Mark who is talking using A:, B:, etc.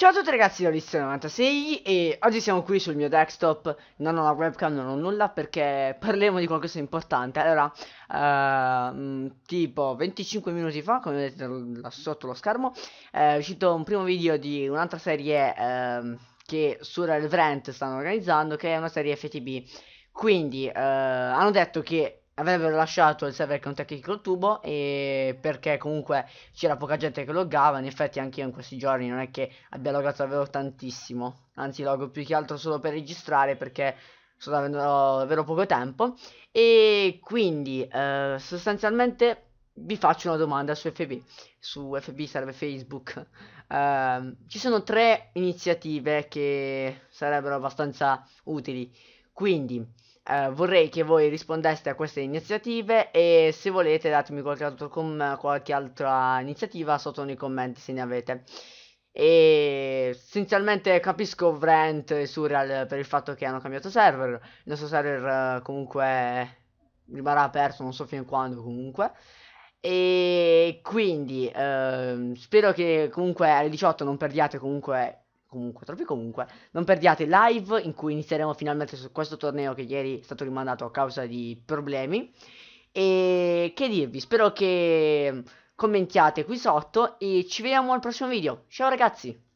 A: Ciao a tutti ragazzi da List96 e oggi siamo qui sul mio desktop, non ho la webcam, non ho nulla perché parliamo di qualcosa di importante Allora, eh, tipo 25 minuti fa, come vedete là sotto lo schermo, eh, è uscito un primo video di un'altra serie eh, che su Relevant stanno organizzando che è una serie FTB Quindi eh, hanno detto che avrebbero lasciato il server con Tecnico Tubo e perché comunque c'era poca gente che loggava, in effetti anche io in questi giorni non è che abbia loggato davvero tantissimo, anzi loggo più che altro solo per registrare perché sto avendo davvero poco tempo e quindi eh, sostanzialmente vi faccio una domanda su FB, su FB serve Facebook, eh, ci sono tre iniziative che sarebbero abbastanza utili, quindi eh, vorrei che voi rispondeste a queste iniziative e se volete datemi qualche, altro com- qualche altra iniziativa sotto nei commenti se ne avete. E essenzialmente capisco Vrent e Surreal per il fatto che hanno cambiato server. Il nostro server eh, comunque rimarrà aperto, non so fino a quando comunque. E quindi ehm, spero che comunque alle 18 non perdiate comunque comunque, trovi comunque. Non perdiate live in cui inizieremo finalmente su questo torneo che ieri è stato rimandato a causa di problemi. E che dirvi, spero che commentiate qui sotto e ci vediamo al prossimo video. Ciao ragazzi!